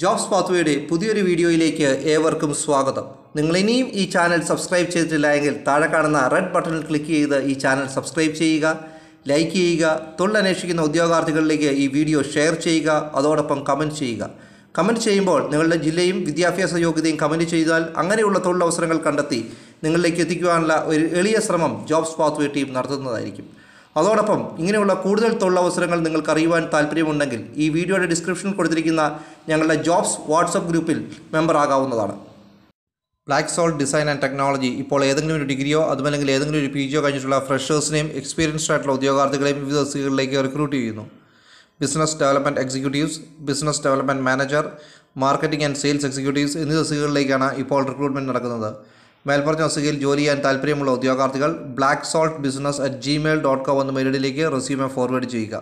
jobs പാത്വേയുടെ പുതിയൊരു വീഡിയോയിലേക്ക് ഏവർക്കും സ്വാഗതം നിങ്ങൾ ഇനിയും ഈ ചാനൽ സബ്സ്ക്രൈബ് ചെയ്തിട്ടില്ല എങ്കിൽ താഴെ കാണുന്ന റെഡ് ബട്ടണിൽ ക്ലിക്ക് ചെയ്ത് ഈ ചാനൽ സബ്സ്ക്രൈബ് ചെയ്യുക ലൈക്ക് ചെയ്യുക തൊഴിലന്വേഷിക്കുന്ന ഉദ്യോഗാർത്ഥികളിലേക്ക് ഈ വീഡിയോ ഷെയർ ചെയ്യുക അതോടൊപ്പം കമൻറ്റ് ചെയ്യുക കമൻറ്റ് ചെയ്യുമ്പോൾ നിങ്ങളുടെ ജില്ലയും വിദ്യാഭ്യാസ യോഗ്യതയും കമൻറ്റ് ചെയ്താൽ അങ്ങനെയുള്ള തൊഴിലവസരങ്ങൾ കണ്ടെത്തി നിങ്ങളിലേക്ക് എത്തിക്കുവാനുള്ള ഒരു എളിയ ശ്രമം ജോബ്സ് പാത്വേ ടീം നടത്തുന്നതായിരിക്കും അതോടൊപ്പം ഇങ്ങനെയുള്ള കൂടുതൽ തൊഴിലവസരങ്ങൾ നിങ്ങൾക്ക് അറിയുവാൻ താല്പര്യമുണ്ടെങ്കിൽ ഈ വീഡിയോയുടെ ഡിസ്ക്രിപ്ഷനിൽ കൊടുത്തിരിക്കുന്ന ഞങ്ങളുടെ ജോബ്സ് വാട്സപ്പ് ഗ്രൂപ്പിൽ മെമ്പർ ആകാവുന്നതാണ് black salt design and technology ഇപ്പോൾ ഏതെങ്കിലും ഒരു ഡിഗ്രിയോ അതുമല്ലെങ്കിൽ ഏതെങ്കിലും ഒരു പി ജിയോ കഴിഞ്ഞിട്ടുള്ള ഫ്രഷേഴ്സിനെയും എക്സ്പീരിയൻസ്ഡ് ആയിട്ടുള്ള ഉദ്യോഗാർത്ഥികളെയും വിവിധ സീകളിലേക്ക് റിക്രൂട്ട് ചെയ്യുന്നു business development executives business development manager marketing and sales executives എന്നീ സീകളിലേക്കാണ് ഇപ്പോൾ റിക്രൂട്ട്മെൻറ്റ് നടക്കുന്നത് മേൽപ്പറഞ്ഞ വസ്തുകയിൽ ജോലി ചെയ്യാൻ താല്പര്യമുള്ള ഉദ്യോഗാർത്ഥികൾ black salt business at Gmail dot com എന്ന മെയിലിലേക്ക് റെസ്യൂമെ ഫോർവേഡ് ചെയ്യുക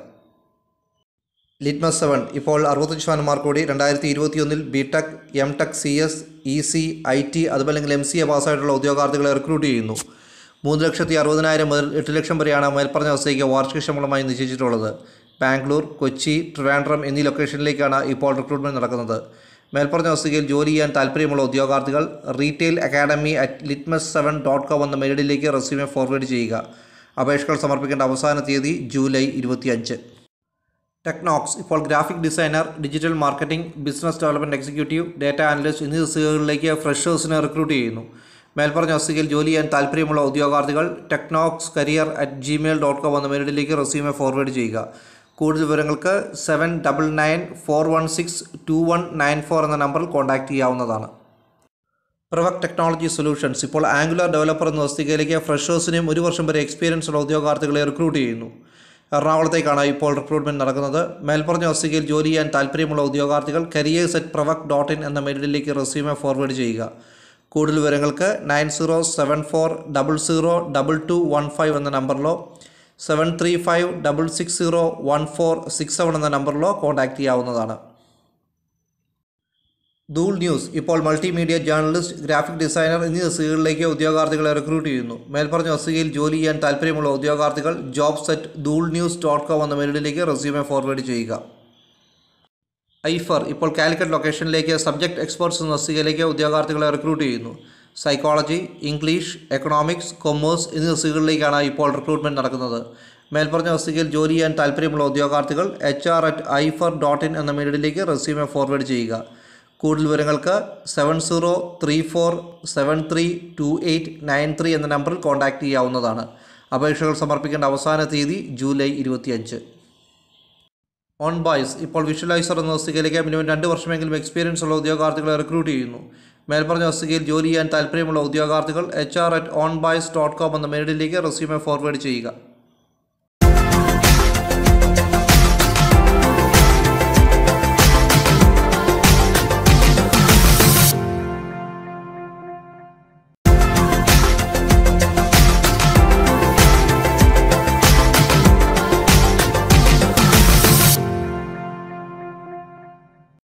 ലിറ്റ്മസ് സെവൻ ഇപ്പോൾ അറുപത്തഞ്ച് ശതമാനം മാർക്ക് കൂടി രണ്ടായിരത്തി ഇരുപത്തിയൊന്നിൽ B Tech M Tech C S E e C I T അതുപോലെ അല്ലെങ്കിൽ എം സി എ പാസ്സായിട്ടുള്ള ഉദ്യോഗാർത്ഥികളെ റിക്രൂട്ട് ചെയ്യുന്നു മൂന്ന് ലക്ഷത്തി അറുപതിനായിരം മുതൽ എട്ട് ലക്ഷം വരെയാണ് മേൽപ്പറഞ്ഞ അവസ്ഥയ്ക്ക് വാർഷിക ശമ്പളമായി നിശ്ചയിച്ചിട്ടുള്ളത് ബാംഗ്ലൂർ കൊച്ചി ട്രിവാൻഡ്രം എന്നീ ലൊക്കേഷനിലേക്കാണ് ഇപ്പോൾ റിക്രൂട്ട്മെൻറ്റ് നടക്കുന്നത് മേൽപ്പറഞ്ഞ അവസ്ഥയിൽ ജോലി ചെയ്യാൻ താല്പര്യമുള്ള ഉദ്യോഗാർത്ഥികൾ retail academy at Litmus seven dot com എന്ന മെയിലിലേക്ക് റെസ്യൂമെ ഫോർവേഡ് ചെയ്യുക അപേക്ഷകൾ സമർപ്പിക്കേണ്ട അവസാന തീയതി ജൂലൈ ഇരുപത്തിയഞ്ച് ടെക്നോക്സ് ഇപ്പോൾ graphic designer digital marketing business development executive data analyst എന്നീ തസ്തികകളിലേക്ക് ഫ്രഷേഴ്സിനെ റിക്രൂട്ട് ചെയ്യുന്നു മേൽപ്പറഞ്ഞ തസ്തികയിൽ ജോലി ചെയ്യാൻ താല്പര്യമുള്ള ഉദ്യോഗാർത്ഥികൾ Technox career at Gmail dot com എന്ന മെയിലിലേക്ക് റെസ്യൂമെ ഫോർവേഡ് ചെയ്യുക കൂടുതൽ വിവരങ്ങൾക്ക് seven double nine four one six two one nine four എന്ന നമ്പറിൽ കോൺടാക്റ്റ് ചെയ്യാവുന്നതാണ് പ്രവക് ടെക്നോളജി സൊല്യൂഷൻസ് ഇപ്പോൾ ആംഗുലർ ഡെവലപ്പർ എന്ന തസ്തികയിലേക്ക് ഫ്രഷേഴ്സിനെയും ഒരു വർഷം വരെ എക്സ്പീരിയൻസ് ഉള്ള ഉദ്യോഗാർത്ഥികളെ റിക്രൂട്ട് ചെയ്യുന്നു എറണാകുളത്തേക്കാണ് ഇപ്പോൾ റിക്രൂട്ട്മെൻറ്റ് നടക്കുന്നത് മേൽപ്പറഞ്ഞ വസ്തുക്കയിൽ ജോലി ചെയ്യാൻ താല്പര്യമുള്ള ഉദ്യോഗാർത്ഥികൾ careers at Pravak dot in എന്ന മെയിലിലേക്ക് റെസ്യൂമെ ഫോർവേഡ് ചെയ്യുക കൂടുതൽ വിവരങ്ങൾക്ക് nine zero seven four double zero double two one five എന്ന നമ്പറിലോ seven three five double six zero one four six seven എന്ന നമ്പറിലോ കോൺടാക്റ്റ് ചെയ്യാവുന്നതാണ് ദൂൾ ന്യൂസ് ഇപ്പോൾ മൾട്ടിമീഡിയ ജേർണലിസ്റ്റ് ഗ്രാഫിക് ഡിസൈനർ എന്നീ തസ്തികകളിലേക്ക് ഉദ്യോഗാർത്ഥികളെ റിക്രൂട്ട് ചെയ്യുന്നു മേൽപ്പറഞ്ഞ തസ്തികയിൽ ജോലി ചെയ്യാൻ താല്പര്യമുള്ള ഉദ്യോഗാർത്ഥികൾ jobs at Dool news dot com എന്ന മെയിലിലേക്ക് റെസ്യൂമെ ഫോർവേഡ് ചെയ്യുക ഐഫർ ഇപ്പോൾ കാലിക്കറ്റ് ലൊക്കേഷനിലേക്ക് സബ്ജക്ട് എക്സ്പേർട്സ് എന്ന തസ്തികയിലേക്ക് ഉദ്യോഗാർത്ഥികളെ റിക്രൂട്ട് ചെയ്യുന്നു സൈക്കോളജി ഇംഗ്ലീഷ് എക്കണോമിക്സ് കൊമേഴ്സ് എന്നീ തസ്തികകളിലേക്കാണ് ഇപ്പോൾ റിക്രൂട്ട്മെൻറ്റ് നടക്കുന്നത് മേൽപ്പറഞ്ഞ തസ്തികയിൽ ജോലി ചെയ്യാൻ താല്പര്യമുള്ള ഉദ്യോഗാർത്ഥികൾ H R at Aifer dot in എന്ന മെയിലിലേക്ക് റെസ്യൂമെ ഫോർവേഡ് ചെയ്യുക കൂടുതൽ വിവരങ്ങൾക്ക് seven zero three four seven three two eight nine three എന്ന നമ്പറിൽ കോൺടാക്റ്റ് ചെയ്യാവുന്നതാണ് അപേക്ഷകൾ സമർപ്പിക്കേണ്ട അവസാന തീയതി ജൂലൈ ഇരുപത്തിയഞ്ച് ഓൺ ബോയ്സ് ഇപ്പോൾ വിഷ്വലൈസർ എന്ന തസ്തികയിലേക്ക് മിനിമം രണ്ട് വർഷമെങ്കിലും എക്സ്പീരിയൻസ് ഉള്ള ഉദ്യോഗാർത്ഥികളെ റിക്രൂട്ട് ചെയ്യുന്നു മേൽപ്പറഞ്ഞ തസ്തികയിൽ ജോലി ചെയ്യാൻ താൽപ്പര്യമുള്ള ഉദ്യോഗാർത്ഥികൾ H R at on boys dot com എന്ന മെയിലിലേക്ക് റെസ്യൂമെ ഫോർവേഡ് ചെയ്യുക